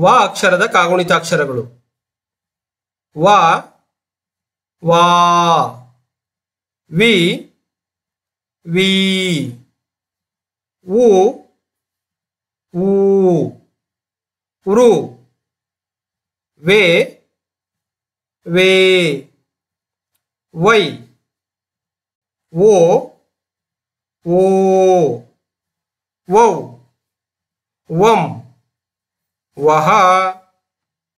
ವ ಅಕ್ಷರದ ಕಾಗುಣಿತಾಕ್ಷರಗಳು ವ ವಾ ವಿ ವಿ ಉ ಊ ಉರು ವೇ ವೇ ವೈ ಓ ಓ ವಂ, ವಂ, 哇哈！